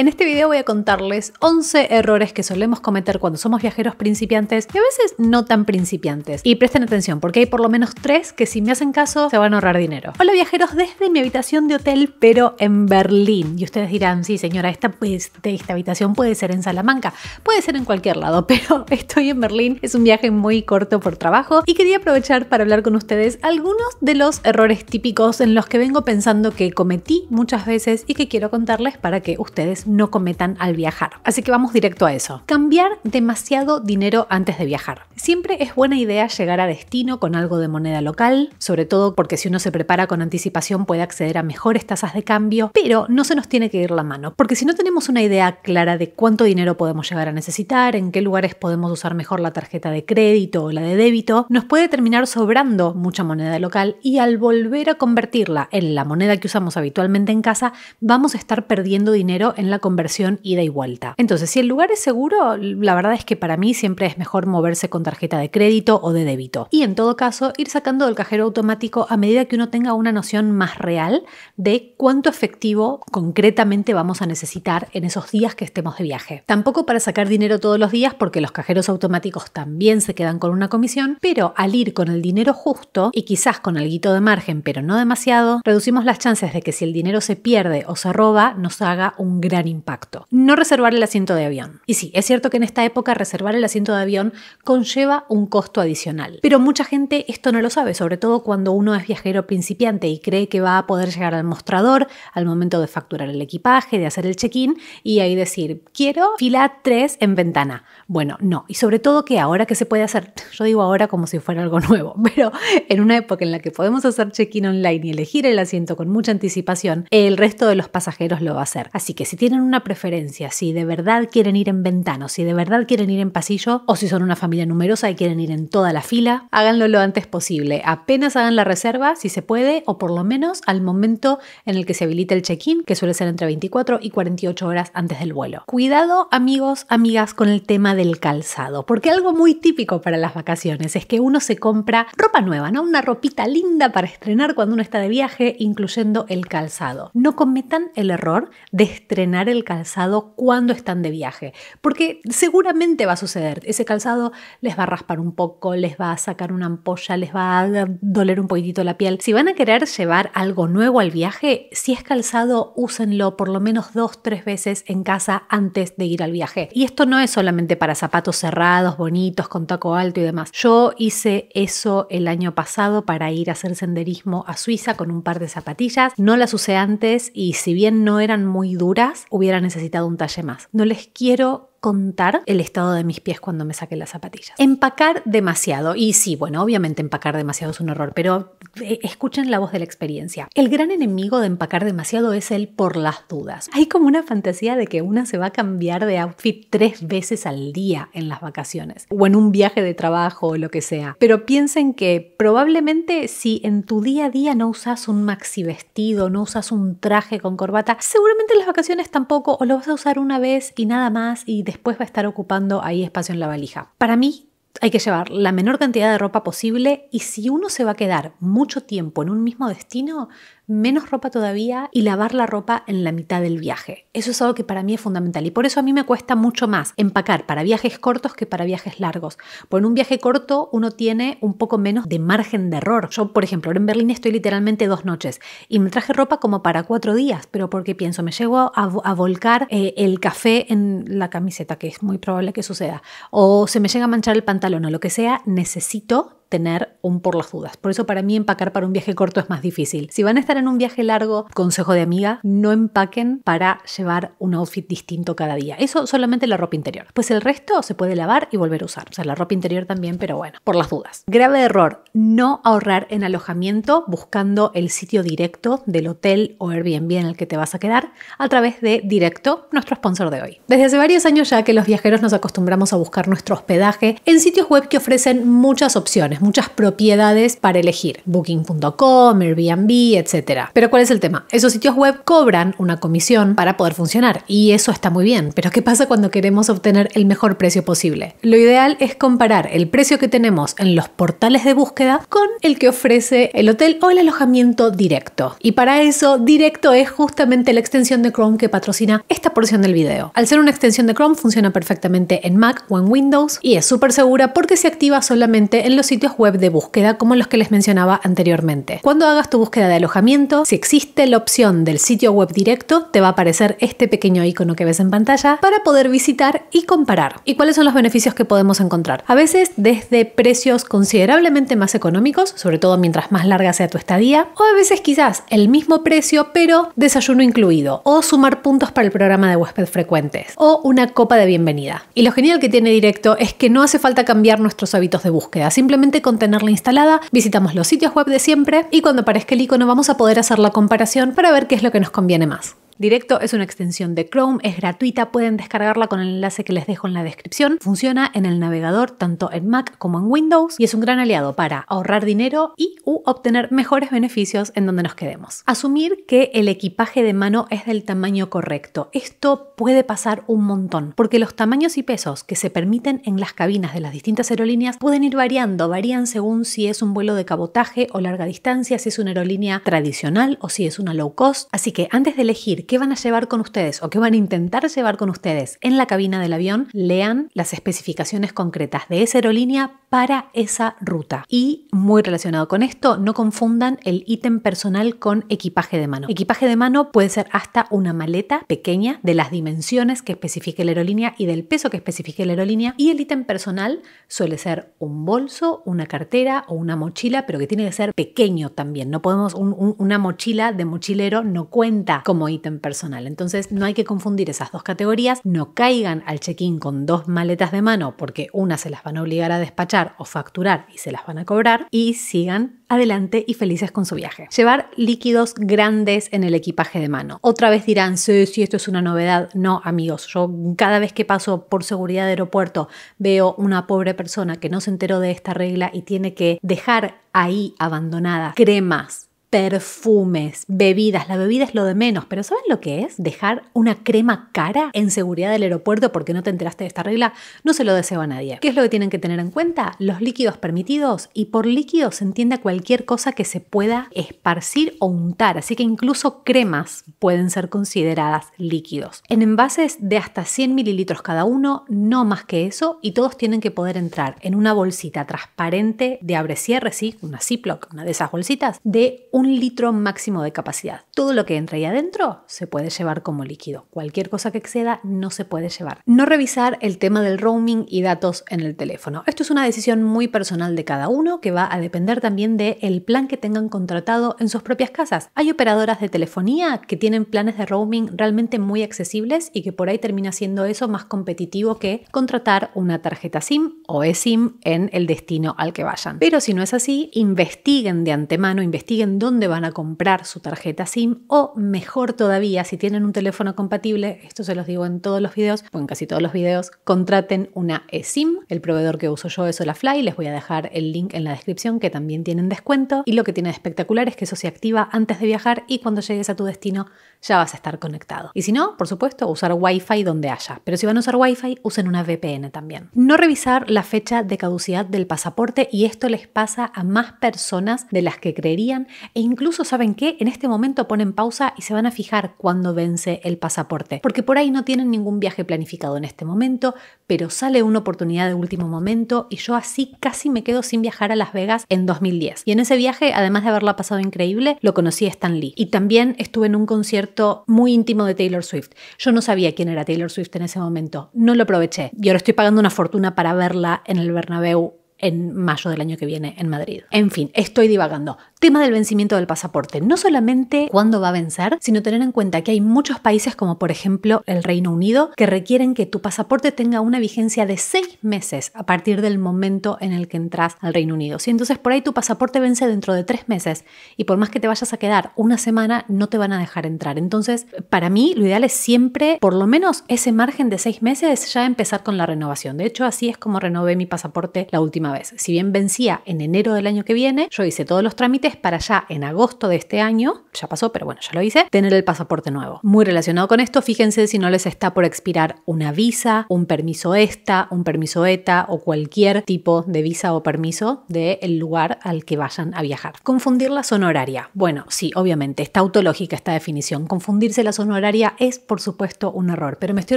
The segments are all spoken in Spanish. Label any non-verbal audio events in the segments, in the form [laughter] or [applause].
En este video voy a contarles 11 errores que solemos cometer cuando somos viajeros principiantes y a veces no tan principiantes. Y presten atención porque hay por lo menos tres que si me hacen caso se van a ahorrar dinero. Hola viajeros desde mi habitación de hotel pero en Berlín. Y ustedes dirán, sí señora, esta, pues, habitación puede ser en Salamanca, puede ser en cualquier lado, [laughs] pero estoy en Berlín, es un viaje muy corto por trabajo y quería aprovechar para hablar con ustedes algunos de los errores típicos en los que vengo pensando que cometí muchas veces y que quiero contarles para que ustedes no cometan al viajar. Así que vamos directo a eso. Cambiar demasiado dinero antes de viajar. Siempre es buena idea llegar a destino con algo de moneda local, sobre todo porque si uno se prepara con anticipación puede acceder a mejores tasas de cambio, pero no se nos tiene que ir la mano, porque si no tenemos una idea clara de cuánto dinero podemos llegar a necesitar, en qué lugares podemos usar mejor la tarjeta de crédito o la de débito, nos puede terminar sobrando mucha moneda local y al volver a convertirla en la moneda que usamos habitualmente en casa, vamos a estar perdiendo dinero en la conversión ida y vuelta. Entonces, si el lugar es seguro, la verdad es que para mí siempre es mejor moverse con tarjeta de crédito o de débito. Y en todo caso, ir sacando del cajero automático a medida que uno tenga una noción más real de cuánto efectivo concretamente vamos a necesitar en esos días que estemos de viaje. Tampoco para sacar dinero todos los días porque los cajeros automáticos también se quedan con una comisión, pero al ir con el dinero justo y quizás con algo de margen, pero no demasiado, reducimos las chances de que si el dinero se pierde o se roba, nos haga un gran impacto. No reservar el asiento de avión. Y sí, es cierto que en esta época reservar el asiento de avión conlleva un costo adicional. Pero mucha gente esto no lo sabe, sobre todo cuando uno es viajero principiante y cree que va a poder llegar al mostrador al momento de facturar el equipaje, de hacer el check-in y ahí decir, quiero fila 3 en ventana. Bueno, no. Y sobre todo que ahora que se puede hacer, [laughs] yo digo ahora como si fuera algo nuevo, [laughs] pero en una época en la que podemos hacer check-in online y elegir el asiento con mucha anticipación, el resto de los pasajeros lo va a hacer. Así que si tiene tienen una preferencia, si de verdad quieren ir en ventano, si de verdad quieren ir en pasillo o si son una familia numerosa y quieren ir en toda la fila, háganlo lo antes posible. Apenas hagan la reserva, si se puede, o por lo menos al momento en el que se habilite el check-in, que suele ser entre 24 y 48 horas antes del vuelo. Cuidado, amigos, amigas, con el tema del calzado, porque algo muy típico para las vacaciones es que uno se compra ropa nueva, ¿no? Una ropita linda para estrenar cuando uno está de viaje, incluyendo el calzado. No cometan el error de estrenar el calzado cuando están de viaje, porque seguramente va a suceder. Ese calzado les va a raspar un poco, les va a sacar una ampolla, les va a doler un poquitito la piel. Si van a querer llevar algo nuevo al viaje, si es calzado, úsenlo por lo menos dos, tres veces en casa antes de ir al viaje. Y esto no es solamente para zapatos cerrados, bonitos, con taco alto y demás. Yo hice eso el año pasado para ir a hacer senderismo a Suiza con un par de zapatillas. No las usé antes y si bien no eran muy duras, hubiera necesitado un talle más. No les quiero contar el estado de mis pies cuando me saqué las zapatillas. Empacar demasiado. Y sí, bueno, obviamente empacar demasiado es un error, pero eh, escuchen la voz de la experiencia. El gran enemigo de empacar demasiado es el por las dudas. Hay como una fantasía de que una se va a cambiar de outfit tres veces al día en las vacaciones o en un viaje de trabajo o lo que sea. Pero piensen que probablemente si en tu día a día no usas un maxi vestido, no usas un traje con corbata, seguramente en las vacaciones tampoco o lo vas a usar una vez y nada más y después va a estar ocupando ahí espacio en la valija. Para mí, hay que llevar la menor cantidad de ropa posible y si uno se va a quedar mucho tiempo en un mismo destino, menos ropa todavía y lavar la ropa en la mitad del viaje. Eso es algo que para mí es fundamental y por eso a mí me cuesta mucho más empacar para viajes cortos que para viajes largos. Por un viaje corto uno tiene un poco menos de margen de error. Yo, por ejemplo, en Berlín estoy literalmente dos noches y me traje ropa como para cuatro días, pero porque pienso, me llego a, volcar eh, el café en la camiseta, que es muy probable que suceda, o se me llega a manchar el pantalón o lo que sea, necesito tener un por las dudas. Por eso para mí empacar para un viaje corto es más difícil. Si van a estar en un viaje largo, consejo de amiga, no empaquen para llevar un outfit distinto cada día. Eso solamente la ropa interior. Pues el resto se puede lavar y volver a usar. O sea, la ropa interior también, pero bueno, por las dudas. Grave error, no ahorrar en alojamiento buscando el sitio directo del hotel o Airbnb en el que te vas a quedar a través de Directo, nuestro sponsor de hoy. Desde hace varios años ya que los viajeros nos acostumbramos a buscar nuestro hospedaje en sitios web que ofrecen muchas opciones muchas propiedades para elegir, booking.com, Airbnb, etc. Pero ¿cuál es el tema? Esos sitios web cobran una comisión para poder funcionar y eso está muy bien, pero ¿qué pasa cuando queremos obtener el mejor precio posible? Lo ideal es comparar el precio que tenemos en los portales de búsqueda con el que ofrece el hotel o el alojamiento directo. Y para eso, directo es justamente la extensión de Chrome que patrocina esta porción del video. Al ser una extensión de Chrome funciona perfectamente en Mac o en Windows y es súper segura porque se activa solamente en los sitios web de búsqueda como los que les mencionaba anteriormente. Cuando hagas tu búsqueda de alojamiento, si existe la opción del sitio web directo, te va a aparecer este pequeño icono que ves en pantalla para poder visitar y comparar. ¿Y cuáles son los beneficios que podemos encontrar? A veces desde precios considerablemente más económicos, sobre todo mientras más larga sea tu estadía, o a veces quizás el mismo precio pero desayuno incluido, o sumar puntos para el programa de huésped frecuentes, o una copa de bienvenida. Y lo genial que tiene directo es que no hace falta cambiar nuestros hábitos de búsqueda, simplemente con tenerla instalada, visitamos los sitios web de siempre y cuando aparezca el icono vamos a poder hacer la comparación para ver qué es lo que nos conviene más. Directo es una extensión de Chrome, es gratuita, pueden descargarla con el enlace que les dejo en la descripción. Funciona en el navegador tanto en Mac como en Windows y es un gran aliado para ahorrar dinero y obtener mejores beneficios en donde nos quedemos. Asumir que el equipaje de mano es del tamaño correcto. Esto puede pasar un montón, porque los tamaños y pesos que se permiten en las cabinas de las distintas aerolíneas pueden ir variando, varían según si es un vuelo de cabotaje o larga distancia, si es una aerolínea tradicional o si es una low cost. Así que antes de elegir qué van a llevar con ustedes o qué van a intentar llevar con ustedes en la cabina del avión, lean las especificaciones concretas de esa aerolínea para esa ruta. Y muy relacionado con esto, no confundan el ítem personal con equipaje de mano. Equipaje de mano puede ser hasta una maleta pequeña de las dimensiones que especifique la aerolínea y del peso que especifique la aerolínea. Y el ítem personal suele ser un bolso, una cartera o una mochila, pero que tiene que ser pequeño también. No podemos, una mochila de mochilero no cuenta como ítem personal. Entonces no hay que confundir esas dos categorías, no caigan al check-in con dos maletas de mano porque una se las van a obligar a despachar o facturar y se las van a cobrar y sigan adelante y felices con su viaje. Llevar líquidos grandes en el equipaje de mano. Otra vez dirán, sí, esto es una novedad. No, amigos, yo cada vez que paso por seguridad de aeropuerto veo una pobre persona que no se enteró de esta regla y tiene que dejar ahí abandonada cremas perfumes, bebidas. La bebida es lo de menos, pero ¿saben lo que es? Dejar una crema cara en seguridad del aeropuerto porque no te enteraste de esta regla, no se lo deseo a nadie. ¿Qué es lo que tienen que tener en cuenta? Los líquidos permitidos y por líquidos se entiende cualquier cosa que se pueda esparcir o untar, así que incluso cremas pueden ser consideradas líquidos. En envases de hasta 100 mililitros cada uno, no más que eso, y todos tienen que poder entrar en una bolsita transparente de abre cierre, sí, una Ziploc, una de esas bolsitas, de un un litro máximo de capacidad. Todo lo que entra ahí adentro se puede llevar como líquido. Cualquier cosa que exceda no se puede llevar. No revisar el tema del roaming y datos en el teléfono. Esto es una decisión muy personal de cada uno que va a depender también del plan que tengan contratado en sus propias casas. Hay operadoras de telefonía que tienen planes de roaming realmente muy accesibles y que por ahí termina siendo eso más competitivo que contratar una tarjeta SIM o eSIM en el destino al que vayan. Pero si no es así, investiguen de antemano, investiguen dónde dónde van a comprar su tarjeta SIM o mejor todavía, si tienen un teléfono compatible, esto se los digo en todos los videos o en casi todos los videos, contraten una eSIM. El proveedor que uso yo es OlaFly les voy a dejar el link en la descripción que también tienen descuento y lo que tiene de espectacular es que eso se activa antes de viajar y cuando llegues a tu destino ya vas a estar conectado. Y si no, por supuesto, usar Wi-Fi donde haya, pero si van a usar Wi-Fi, usen una VPN también. No revisar la fecha de caducidad del pasaporte y esto les pasa a más personas de las que creerían e incluso saben que en este momento ponen pausa y se van a fijar cuándo vence el pasaporte, porque por ahí no tienen ningún viaje planificado en este momento, pero sale una oportunidad de último momento y yo así casi me quedo sin viajar a Las Vegas en 2010. Y en ese viaje, además de haberla pasado increíble, lo conocí a Stan Lee y también estuve en un concierto muy íntimo de Taylor Swift. Yo no sabía quién era Taylor Swift en ese momento, no lo aproveché y ahora estoy pagando una fortuna para verla en el Bernabéu en mayo del año que viene en Madrid. En fin, estoy divagando tema del vencimiento del pasaporte. No solamente cuándo va a vencer, sino tener en cuenta que hay muchos países como por ejemplo el Reino Unido que requieren que tu pasaporte tenga una vigencia de seis meses a partir del momento en el que entras al Reino Unido. Si entonces por ahí tu pasaporte vence dentro de tres meses y por más que te vayas a quedar una semana, no te van a dejar entrar. Entonces, para mí, lo ideal es siempre, por lo menos ese margen de seis meses, ya empezar con la renovación. De hecho, así es como renové mi pasaporte la última vez. Si bien vencía en enero del año que viene, yo hice todos los trámites para ya en agosto de este año, ya pasó, pero bueno, ya lo hice, tener el pasaporte nuevo. Muy relacionado con esto, fíjense si no les está por expirar una visa, un permiso ESTA, un permiso ETA o cualquier tipo de visa o permiso del lugar al que vayan a viajar. Confundir la zona horaria. Bueno, sí, obviamente, está autológica esta definición. Confundirse la zona horaria es, por supuesto, un error, pero me estoy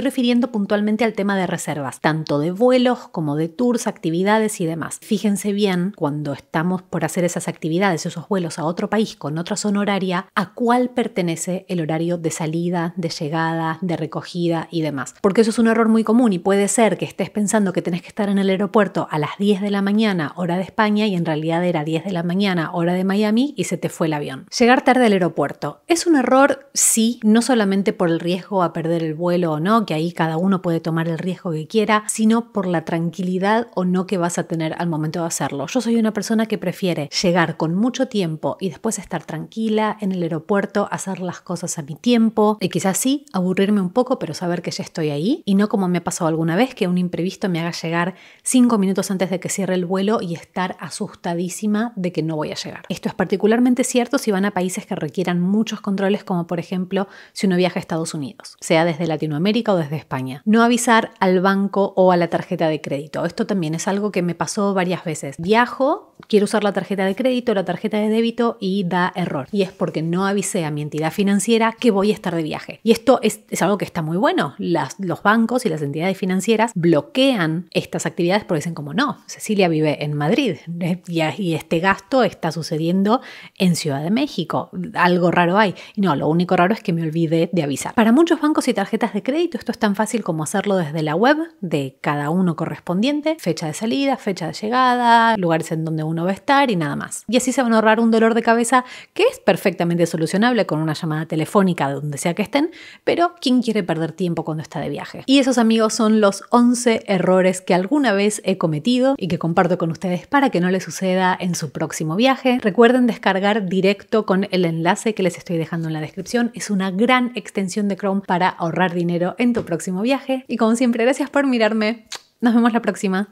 refiriendo puntualmente al tema de reservas, tanto de vuelos como de tours, actividades y demás. Fíjense bien cuando estamos por hacer esas actividades, esos vuelos a otro país con otra zona horaria, a cuál pertenece el horario de salida, de llegada, de recogida y demás. Porque eso es un error muy común y puede ser que estés pensando que tenés que estar en el aeropuerto a las 10 de la mañana, hora de España, y en realidad era 10 de la mañana, hora de Miami, y se te fue el avión. Llegar tarde al aeropuerto. ¿Es un error? Sí, no solamente por el riesgo a perder el vuelo o no, que ahí cada uno puede tomar el riesgo que quiera, sino por la tranquilidad o no que vas a tener al momento de hacerlo. Yo soy una persona que prefiere llegar con mucho tiempo tiempo y después estar tranquila en el aeropuerto, hacer las cosas a mi tiempo y quizás sí, aburrirme un poco, pero saber que ya estoy ahí y no como me ha pasado alguna vez que un imprevisto me haga llegar cinco minutos antes de que cierre el vuelo y estar asustadísima de que no voy a llegar. Esto es particularmente cierto si van a países que requieran muchos controles, como por ejemplo si uno viaja a Estados Unidos, sea desde Latinoamérica o desde España. No avisar al banco o a la tarjeta de crédito. Esto también es algo que me pasó varias veces. Viajo, quiero usar la tarjeta de crédito, la tarjeta de débito y da error. Y es porque no avisé a mi entidad financiera que voy a estar de viaje. Y esto es, es algo que está muy bueno. los bancos y las entidades financieras bloquean estas actividades porque dicen como no, Cecilia vive en Madrid eh, y, este gasto está sucediendo en Ciudad de México. Algo raro hay. no, lo único raro es que me olvidé de avisar. Para muchos bancos y tarjetas de crédito esto es tan fácil como hacerlo desde la web de cada uno correspondiente, fecha de salida, fecha de llegada, lugares en donde uno va a estar y nada más. Y así se van a ahorrar un dolor de cabeza que es perfectamente solucionable con una llamada telefónica de donde sea que estén, pero ¿quién quiere perder tiempo cuando está de viaje? Y esos amigos son los 11 errores que alguna vez he cometido y que comparto con ustedes para que no les suceda en su próximo viaje. Recuerden descargar directo con el enlace que les estoy dejando en la descripción. Es una gran extensión de Chrome para ahorrar dinero en tu próximo viaje. Y como siempre, gracias por mirarme. Nos vemos la próxima.